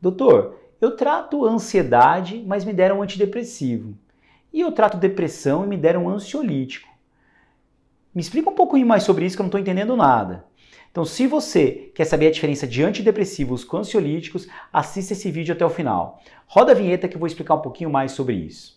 doutor, eu trato ansiedade, mas me deram um antidepressivo. E eu trato depressão e me deram um ansiolítico. Me explica um pouquinho mais sobre isso que eu não estou entendendo nada. Então, se você quer saber a diferença de antidepressivos com ansiolíticos, assista esse vídeo até o final. Roda a vinheta que eu vou explicar um pouquinho mais sobre isso.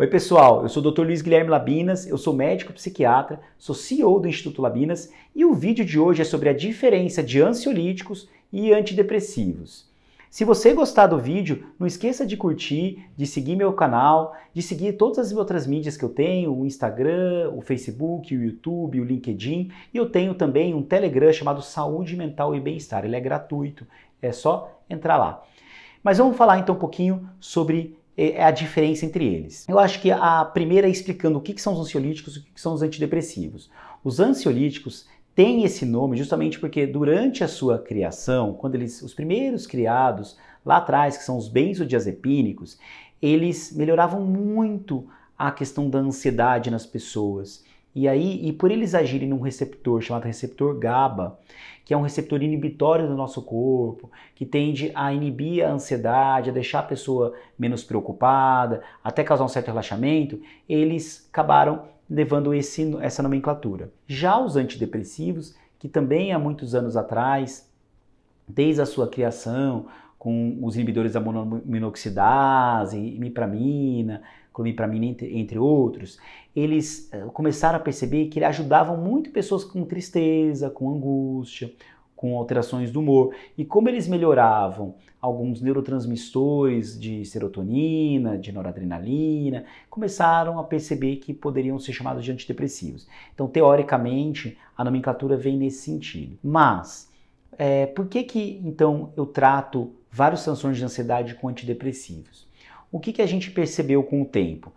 Oi, pessoal, eu sou o Dr. Luiz Guilherme Labinas, eu sou médico psiquiatra, sou CEO do Instituto Labinas e o vídeo de hoje é sobre a diferença de ansiolíticos e antidepressivos. Se você gostar do vídeo, não esqueça de curtir, de seguir meu canal, de seguir todas as outras mídias que eu tenho, o Instagram, o Facebook, o YouTube, o LinkedIn, e eu tenho também um Telegram chamado Saúde Mental e Bem-Estar. Ele é gratuito, é só entrar lá. Mas vamos falar então um pouquinho sobre é, é a diferença entre eles. Eu acho que a primeira é explicando o que, são os ansiolíticos e o que, que são os antidepressivos. Os ansiolíticos têm esse nome justamente porque durante a sua criação, quando eles, os primeiros criados lá atrás, que são os benzodiazepínicos, eles melhoravam muito a questão da ansiedade nas pessoas. E aí, e por eles agirem num receptor chamado receptor GABA, que é um receptor inibitório do nosso corpo, que tende a inibir a ansiedade, a deixar a pessoa menos preocupada, até causar um certo relaxamento, eles acabaram levando esse, essa nomenclatura. Já os antidepressivos, que também há muitos anos atrás, desde a sua criação, com os inibidores da monominoxidase, mipramina, incluir para mim entre, entre outros, eles eh, começaram a perceber que ajudavam muito pessoas com tristeza, com angústia, com alterações do humor. E como eles melhoravam alguns neurotransmissores de serotonina, de noradrenalina, começaram a perceber que poderiam ser chamados de antidepressivos. Então, teoricamente, a nomenclatura vem nesse sentido. Mas, é, por que que então eu trato vários transtornos de ansiedade com antidepressivos? O que, que a gente percebeu com o tempo?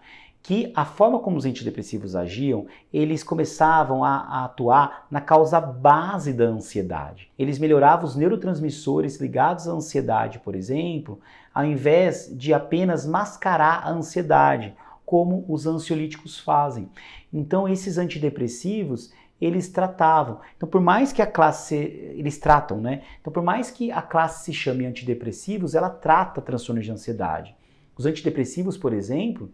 que a forma como os antidepressivos agiam, eles começavam a, a, atuar na causa base da ansiedade. Eles melhoravam os neurotransmissores ligados à ansiedade, por exemplo, ao invés de apenas mascarar a ansiedade, como os ansiolíticos fazem. Então, esses antidepressivos eles tratavam. Então, por mais que a classe eles tratam, né? Então, por mais que a classe se chame antidepressivos, ela trata transtornos de ansiedade. Os antidepressivos, por exemplo,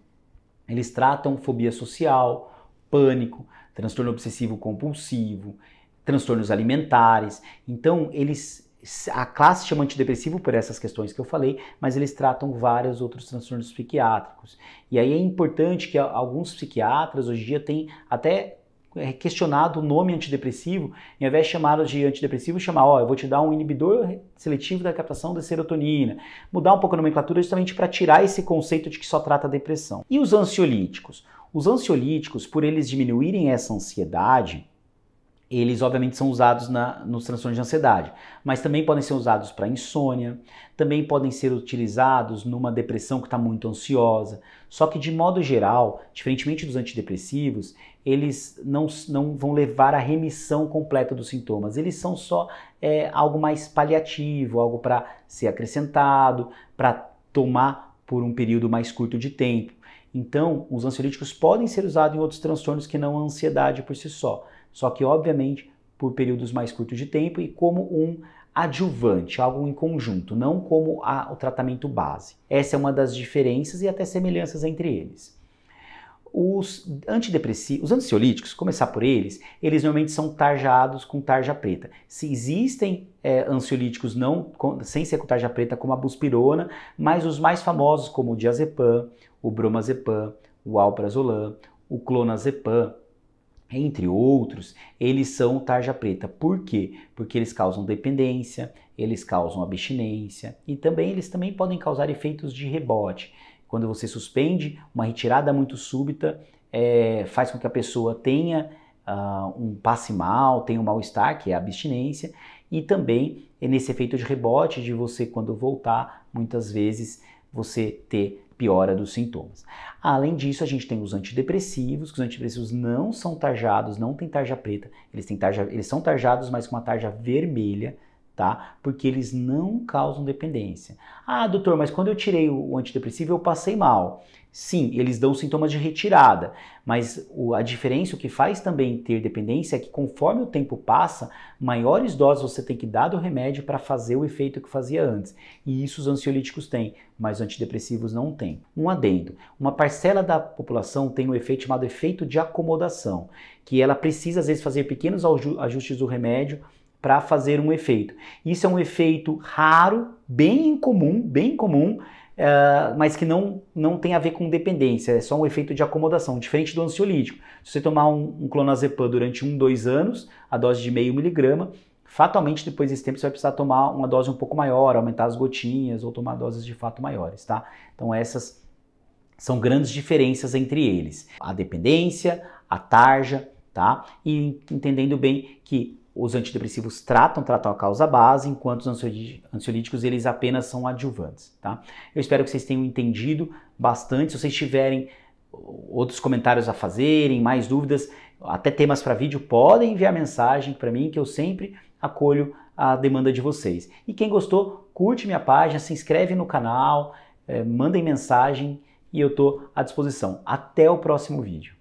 eles tratam fobia social, pânico, transtorno obsessivo compulsivo, transtornos alimentares. Então, eles a classe chama antidepressivo por essas questões que eu falei, mas eles tratam vários outros transtornos psiquiátricos. E aí é importante que alguns psiquiatras hoje em dia têm até é questionado o nome antidepressivo, em ao invés de chamá de antidepressivo, chamar, ó, eu vou te dar um inibidor seletivo da captação da serotonina. Mudar um pouco a nomenclatura justamente para tirar esse conceito de que só trata a depressão. E os ansiolíticos? Os ansiolíticos, por eles diminuírem essa ansiedade, eles obviamente são usados na, nos transtornos de ansiedade, mas também podem ser usados para insônia, também podem ser utilizados numa depressão que está muito ansiosa. Só que de modo geral, diferentemente dos antidepressivos, eles não, não vão levar à remissão completa dos sintomas. Eles são só é, algo mais paliativo, algo para ser acrescentado, para tomar por um período mais curto de tempo. Então, os ansiolíticos podem ser usados em outros transtornos que não a ansiedade por si só. Só que, obviamente, por períodos mais curtos de tempo e como um adjuvante, algo em conjunto, não como a, o tratamento base. Essa é uma das diferenças e até semelhanças entre eles. Os antidepressivos, os ansiolíticos, começar por eles, eles normalmente são tarjados com tarja preta. Se existem é, ansiolíticos não com, sem ser com tarja preta, como a buspirona, mas os mais famosos como o diazepam, o bromazepam, o alprazolam, o clonazepam, entre outros, eles são tarja preta. Por quê? Porque eles causam dependência, eles causam abstinência e também eles também podem causar efeitos de rebote. Quando você suspende, uma retirada muito súbita é, faz com que a pessoa tenha uh, um passe mal, tenha um mal-estar, que é a abstinência, e também é nesse efeito de rebote de você, quando voltar, muitas vezes você ter piora dos sintomas. Além disso, a gente tem os antidepressivos, que os antidepressivos não são tarjados, não tem tarja preta, eles, têm tarja, eles são tarjados, mas com uma tarja vermelha, tá? Porque eles não causam dependência. Ah, doutor, mas quando eu tirei o antidepressivo eu passei mal. Sim, eles dão sintomas de retirada, mas a diferença, o que faz também ter dependência é que conforme o tempo passa, maiores doses você tem que dar do remédio para fazer o efeito que fazia antes. E isso os ansiolíticos têm, mas os antidepressivos não têm. Um adendo: uma parcela da população tem um efeito chamado efeito de acomodação, que ela precisa às vezes fazer pequenos ajustes do remédio para fazer um efeito. Isso é um efeito raro, bem comum, bem comum, Uh, mas que não, não tem a ver com dependência, é só um efeito de acomodação, diferente do ansiolítico. Se você tomar um, um clonazepam durante um, dois anos, a dose de meio miligrama, fatalmente depois desse tempo você vai precisar tomar uma dose um pouco maior, aumentar as gotinhas ou tomar doses de fato maiores, tá? Então essas são grandes diferenças entre eles. A dependência, a tarja, tá? E entendendo bem que os antidepressivos tratam, tratam a causa base, enquanto os ansiolíticos eles apenas são adjuvantes, tá? Eu espero que vocês tenham entendido bastante. Se vocês tiverem outros comentários a fazerem, mais dúvidas, até temas para vídeo, podem enviar mensagem para mim que eu sempre acolho a demanda de vocês. E quem gostou, curte minha página, se inscreve no canal, eh, mandem mensagem e eu estou à disposição. Até o próximo vídeo.